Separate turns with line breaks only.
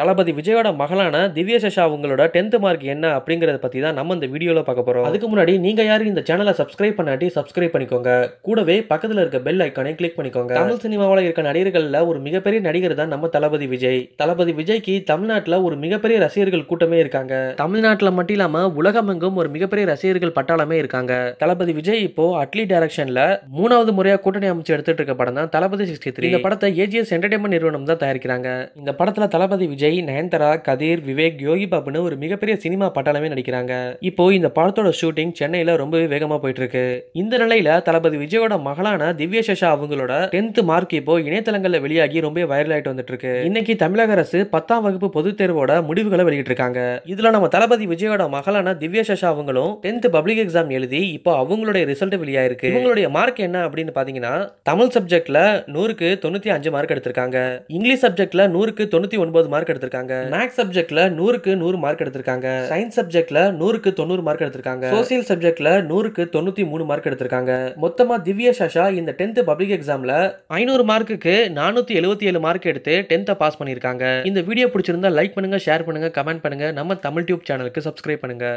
தளபதி விஜயோட மகளான திவ்யசேஷா உங்களோட டென்த் மார்க் என்ன அப்படிங்கிறத பற்றி தான் நம்ம இந்த வீடியோவில் பார்க்க போகிறோம் அதுக்கு முன்னாடி நீங்கள் யாரும் இந்த சேனலை சப்ஸ்கிரைப் பண்ணாட்டி சப்ஸ்கிரைப் பண்ணிக்கோங்க கூடவே பக்கத்தில் இருக்க பெல் ஐக்கானே கிளிக் பண்ணிக்கோங்க தமிழ் சினிமாவில் இருக்க நடிகர்களில் ஒரு மிகப்பெரிய நடிகர் தான் நம்ம தளபதி விஜய் தளபதி விஜய்க்கு தமிழ்நாட்டில் ஒரு மிகப்பெரிய ரசிகர்கள் கூட்டமே இருக்காங்க தமிழ்நாட்டில் மட்டும் இல்லாமல் உலகமெங்கும் ஒரு மிகப்பெரிய ரசிகர்கள் பட்டாளமே இருக்காங்க தளபதி விஜய் இப்போ அட்லி டைரக்ஷனில் மூணாவது முறையாக கூட்டணி அமைச்சு எடுத்துட்டு இருக்க படம் தான் தளபதி சிக்ஸ்டி த்ரீ இந்த படத்தை ஏஜிஎஸ் என்டர்டைன்மெண்ட் நிறுவனம் தான் தயாரிக்கிறாங்க இந்த படத்துல தளபதி விஜய் ஜெய் நயன்தரா கதிர் விவேக் யோகி பாபுன்னு ஒரு மிகப்பெரிய சினிமா பட்டாளமே நடிக்கிறாங்க இப்போ இந்த படத்தோட ஷூட்டிங் சென்னையில ரொம்பவே வேகமா போயிட்டு இருக்கு இந்த நிலையில தளபதி விஜயோட மகளான திவ்ய அவங்களோட டென்த் மார்க் இப்போ இணையதளங்கள்ல வெளியாகி ரொம்ப வைரல் ஆயிட்டு வந்துட்டு இருக்கு இன்னைக்கு தமிழக அரசு பத்தாம் வகுப்பு பொதுத் தேர்வோட முடிவுகளை வெளியிட்டு இருக்காங்க இதுல நம்ம தளபதி விஜயோட மகளான திவ்ய சஷா அவங்களும் டென்த் பப்ளிக் எக்ஸாம் எழுதி இப்போ அவங்களுடைய ரிசல்ட் வெளியாயிருக்கு இவங்களுடைய மார்க் என்ன அப்படின்னு பாத்தீங்கன்னா தமிழ் சப்ஜெக்ட்ல நூறுக்கு தொண்ணூத்தி அஞ்சு மார்க் எடுத்திருக்காங்க இங்கிலீஷ் சப்ஜெக்ட்ல நூறுக்கு தொண்ணூத்தி ஒன்பது மார்க் மார்க் எடுத்திருக்காங்க மேக்ஸ் சப்ஜெக்ட்ல நூறுக்கு நூறு மார்க் எடுத்திருக்காங்க சயின்ஸ் சப்ஜெக்ட்ல நூறுக்கு தொண்ணூறு மார்க் எடுத்திருக்காங்க சோசியல் சப்ஜெக்ட்ல நூறுக்கு தொண்ணூத்தி மூணு மார்க் எடுத்திருக்காங்க மொத்தமா திவ்ய சஷா இந்த டென்த் பப்ளிக் எக்ஸாம்ல ஐநூறு மார்க்குக்கு நானூத்தி எழுபத்தி ஏழு மார்க் எடுத்து டென்த்தை பாஸ் பண்ணியிருக்காங்க இந்த
வீடியோ பிடிச்சிருந்தா லைக் பண்ணுங்க ஷேர் பண்ணுங்க கமெண்ட் பண்ணுங்க நம்ம தமிழ் டியூப் சேனலுக்கு சப்ஸ்கிரைப் பண்ணுங்க